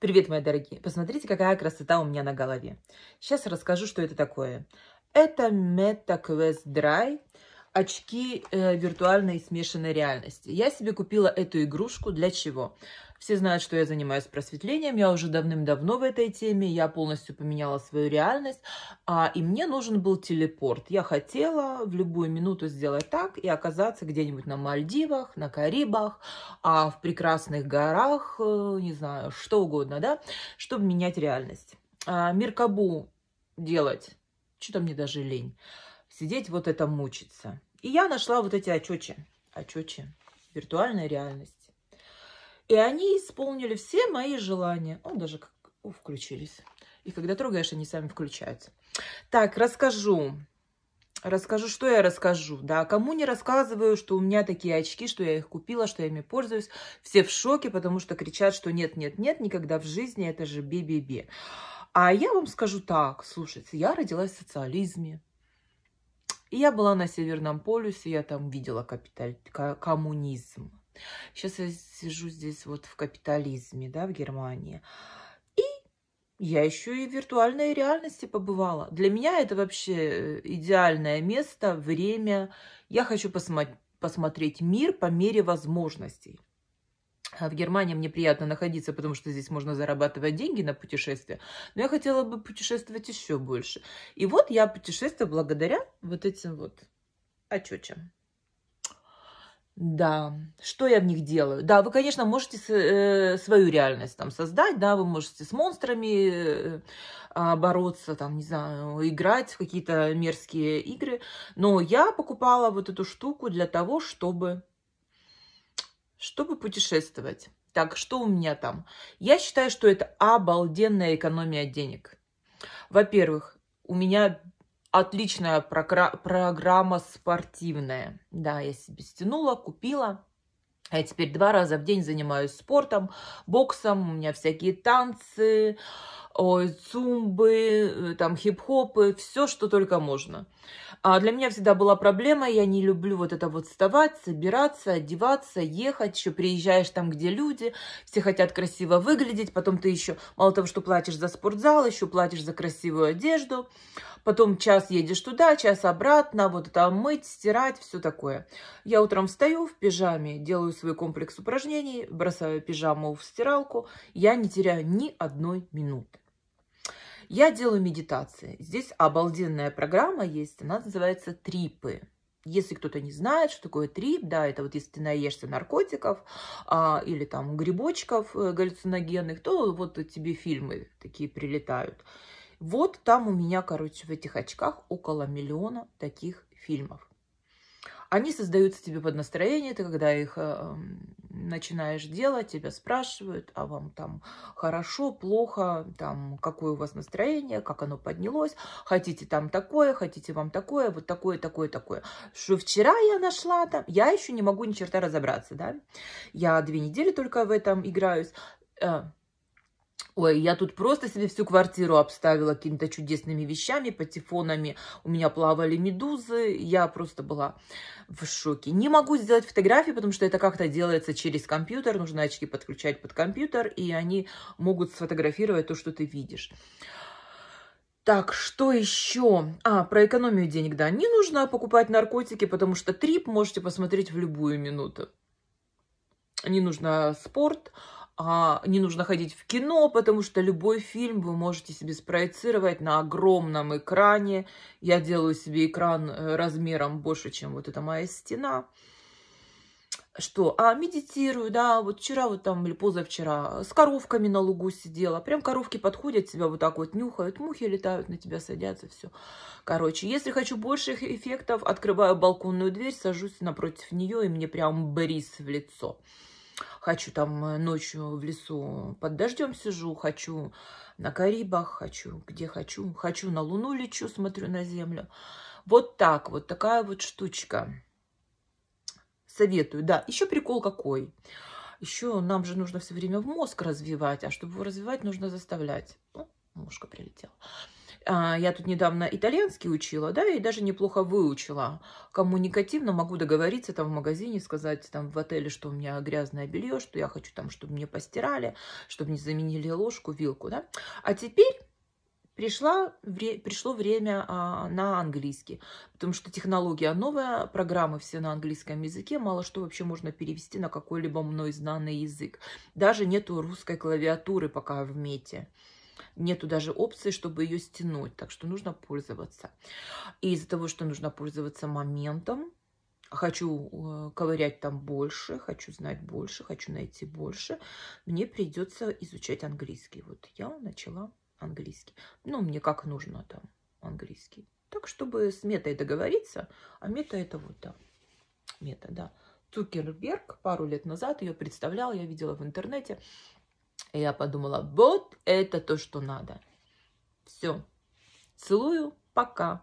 Привет, мои дорогие! Посмотрите, какая красота у меня на голове. Сейчас расскажу, что это такое. Это MetaQuest Dry, очки э, виртуальной смешанной реальности. Я себе купила эту игрушку для чего? Все знают, что я занимаюсь просветлением, я уже давным-давно в этой теме, я полностью поменяла свою реальность, а, и мне нужен был телепорт. Я хотела в любую минуту сделать так и оказаться где-нибудь на Мальдивах, на Карибах, а в прекрасных горах, э, не знаю, что угодно, да, чтобы менять реальность. А, Меркабу делать, что-то мне даже лень. Сидеть вот это мучиться. И я нашла вот эти очечи, очечи, виртуальная реальность. И они исполнили все мои желания. Он даже как О, включились. И когда трогаешь, они сами включаются. Так, расскажу. Расскажу, что я расскажу. Да, кому не рассказываю, что у меня такие очки, что я их купила, что я ими пользуюсь. Все в шоке, потому что кричат, что нет, нет, нет, никогда в жизни, это же бе-бе-бе. А я вам скажу так, слушайте, я родилась в социализме. И я была на Северном полюсе, я там видела капиталь... коммунизм Сейчас я сижу здесь вот в капитализме, да, в Германии. И я еще и в виртуальной реальности побывала. Для меня это вообще э, идеальное место, время. Я хочу посмотреть посмотреть мир по мере возможностей. А в Германии мне приятно находиться, потому что здесь можно зарабатывать деньги на путешествия, но я хотела бы путешествовать еще больше. И вот я путешествую благодаря вот этим вот отчетам. Да, что я в них делаю? Да, вы, конечно, можете э, свою реальность там создать, да, вы можете с монстрами э, а, бороться, там, не знаю, играть в какие-то мерзкие игры, но я покупала вот эту штуку для того, чтобы, чтобы путешествовать. Так, что у меня там? Я считаю, что это обалденная экономия денег. Во-первых, у меня отличная программа спортивная. Да, я себе стянула, купила. Я теперь два раза в день занимаюсь спортом, боксом, у меня всякие танцы, зумбы, э, там хип-хопы, все, что только можно. А для меня всегда была проблема, я не люблю вот это вот вставать, собираться, одеваться, ехать, еще приезжаешь там, где люди, все хотят красиво выглядеть, потом ты еще, мало того, что платишь за спортзал, еще платишь за красивую одежду, потом час едешь туда, час обратно, вот это мыть, стирать, все такое. Я утром встаю в пижаме, делаю свой комплекс упражнений, бросаю пижаму в стиралку, я не теряю ни одной минуты. Я делаю медитации. Здесь обалденная программа есть, она называется «Трипы». Если кто-то не знает, что такое трип, да, это вот если ты наешься наркотиков а, или там грибочков э, галлюциногенных, то вот тебе фильмы такие прилетают. Вот там у меня, короче, в этих очках около миллиона таких фильмов. Они создаются тебе под настроение, ты когда их эм, начинаешь делать, тебя спрашивают, а вам там хорошо, плохо, там какое у вас настроение, как оно поднялось, хотите там такое, хотите вам такое, вот такое, такое, такое. Что вчера я нашла там, я еще не могу ни черта разобраться, да, я две недели только в этом играюсь, э, Ой, я тут просто себе всю квартиру обставила какими-то чудесными вещами, патефонами. У меня плавали медузы. Я просто была в шоке. Не могу сделать фотографии, потому что это как-то делается через компьютер. Нужно очки подключать под компьютер, и они могут сфотографировать то, что ты видишь. Так, что еще? А, про экономию денег, да. Не нужно покупать наркотики, потому что трип можете посмотреть в любую минуту. Не нужно спорт. Спорт а, не нужно ходить в кино, потому что любой фильм вы можете себе спроецировать на огромном экране. Я делаю себе экран э, размером больше, чем вот эта моя стена. Что? А медитирую, да, вот вчера вот там или позавчера с коровками на лугу сидела. Прям коровки подходят, тебя вот так вот нюхают, мухи летают, на тебя садятся, все. Короче, если хочу больших эффектов, открываю балконную дверь, сажусь напротив нее, и мне прям бриз в лицо хочу там э, ночью в лесу под дождем сижу, хочу на Карибах, хочу где хочу, хочу на Луну лечу, смотрю на Землю. Вот так, вот такая вот штучка. Советую, да. Еще прикол какой. Еще нам же нужно все время в мозг развивать, а чтобы его развивать, нужно заставлять. О, мушка прилетела. А, я тут недавно итальянский учила, да, и даже неплохо выучила. Коммуникативно могу договориться там в магазине, сказать там в отеле, что у меня грязное белье, что я хочу там, чтобы мне постирали, чтобы не заменили ложку, вилку, да. А теперь пришла, вре, пришло время а, на английский, потому что технология новая, программы все на английском языке, мало что вообще можно перевести на какой-либо мной знанный язык. Даже нету русской клавиатуры пока в мете. Нету даже опции, чтобы ее стянуть, так что нужно пользоваться. И из-за того, что нужно пользоваться моментом, хочу э, ковырять там больше, хочу знать больше, хочу найти больше, мне придется изучать английский. Вот я начала английский. Ну, мне как нужно там английский. Так, чтобы с метой договориться, а мета это вот, да, мета, да. Цукерберг пару лет назад ее представлял, я видела в интернете. И я подумала, вот это то, что надо. Все. Целую. Пока.